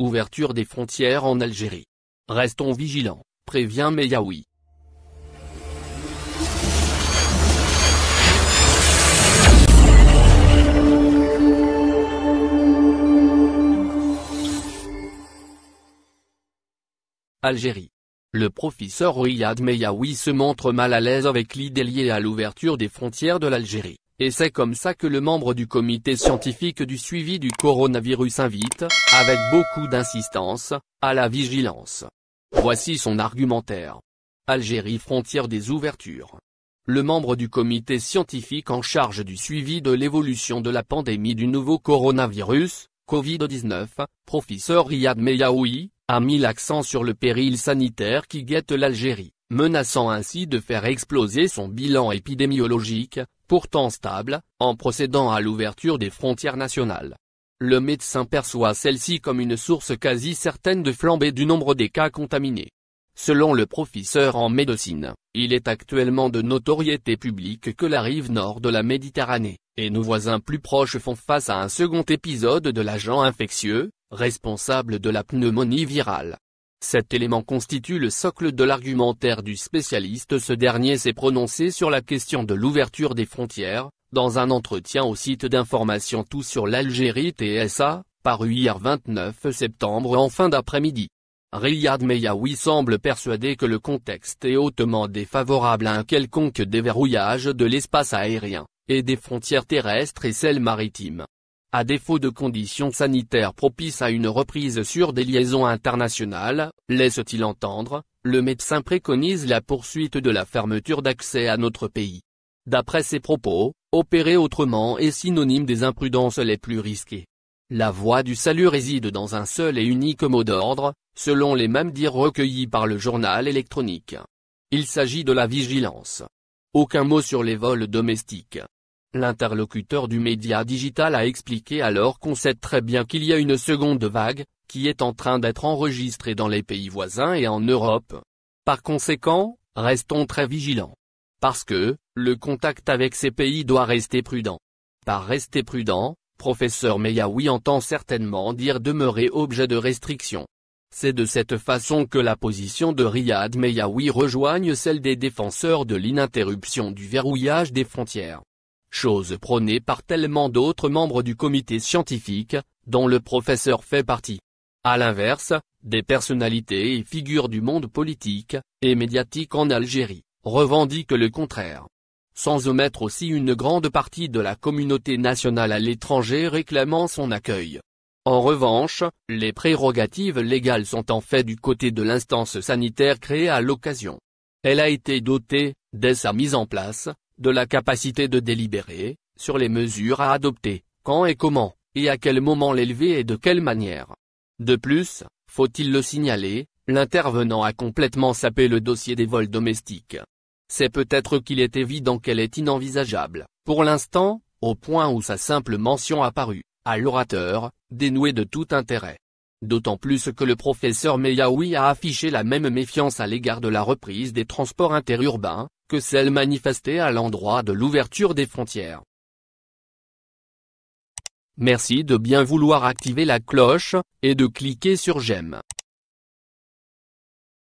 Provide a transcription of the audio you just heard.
Ouverture des frontières en Algérie. Restons vigilants, prévient Meyaoui. Algérie. Le professeur Riyad Meyaoui se montre mal à l'aise avec l'idée liée à l'ouverture des frontières de l'Algérie. Et c'est comme ça que le membre du comité scientifique du suivi du coronavirus invite, avec beaucoup d'insistance, à la vigilance. Voici son argumentaire. Algérie frontière des ouvertures. Le membre du comité scientifique en charge du suivi de l'évolution de la pandémie du nouveau coronavirus, Covid-19, professeur Riyad Meyaoui, a mis l'accent sur le péril sanitaire qui guette l'Algérie menaçant ainsi de faire exploser son bilan épidémiologique, pourtant stable, en procédant à l'ouverture des frontières nationales. Le médecin perçoit celle-ci comme une source quasi certaine de flambée du nombre des cas contaminés. Selon le professeur en médecine, il est actuellement de notoriété publique que la rive nord de la Méditerranée, et nos voisins plus proches font face à un second épisode de l'agent infectieux, responsable de la pneumonie virale. Cet élément constitue le socle de l'argumentaire du spécialiste. Ce dernier s'est prononcé sur la question de l'ouverture des frontières, dans un entretien au site d'information Tout sur l'Algérie TSA, paru hier 29 septembre en fin d'après-midi. Riyad Meyaoui semble persuadé que le contexte est hautement défavorable à un quelconque déverrouillage de l'espace aérien, et des frontières terrestres et celles maritimes. À défaut de conditions sanitaires propices à une reprise sur des liaisons internationales, laisse-t-il entendre, le médecin préconise la poursuite de la fermeture d'accès à notre pays. D'après ses propos, opérer autrement est synonyme des imprudences les plus risquées. La voie du salut réside dans un seul et unique mot d'ordre, selon les mêmes dires recueillis par le journal électronique. Il s'agit de la vigilance. Aucun mot sur les vols domestiques. L'interlocuteur du média digital a expliqué alors qu'on sait très bien qu'il y a une seconde vague, qui est en train d'être enregistrée dans les pays voisins et en Europe. Par conséquent, restons très vigilants. Parce que, le contact avec ces pays doit rester prudent. Par rester prudent, professeur Meyaoui entend certainement dire demeurer objet de restrictions. C'est de cette façon que la position de Riyad Meyaoui rejoigne celle des défenseurs de l'ininterruption du verrouillage des frontières chose prônée par tellement d'autres membres du comité scientifique, dont le professeur fait partie. À l'inverse, des personnalités et figures du monde politique, et médiatique en Algérie, revendiquent le contraire. Sans omettre aussi une grande partie de la communauté nationale à l'étranger réclamant son accueil. En revanche, les prérogatives légales sont en fait du côté de l'instance sanitaire créée à l'occasion. Elle a été dotée, dès sa mise en place, de la capacité de délibérer, sur les mesures à adopter, quand et comment, et à quel moment l'élever et de quelle manière. De plus, faut-il le signaler, l'intervenant a complètement sapé le dossier des vols domestiques. C'est peut-être qu'il est évident qu'elle est inenvisageable, pour l'instant, au point où sa simple mention apparut, à l'orateur, dénouée de tout intérêt. D'autant plus que le professeur Meyaoui a affiché la même méfiance à l'égard de la reprise des transports interurbains, que celle manifestée à l'endroit de l'ouverture des frontières. Merci de bien vouloir activer la cloche, et de cliquer sur j'aime.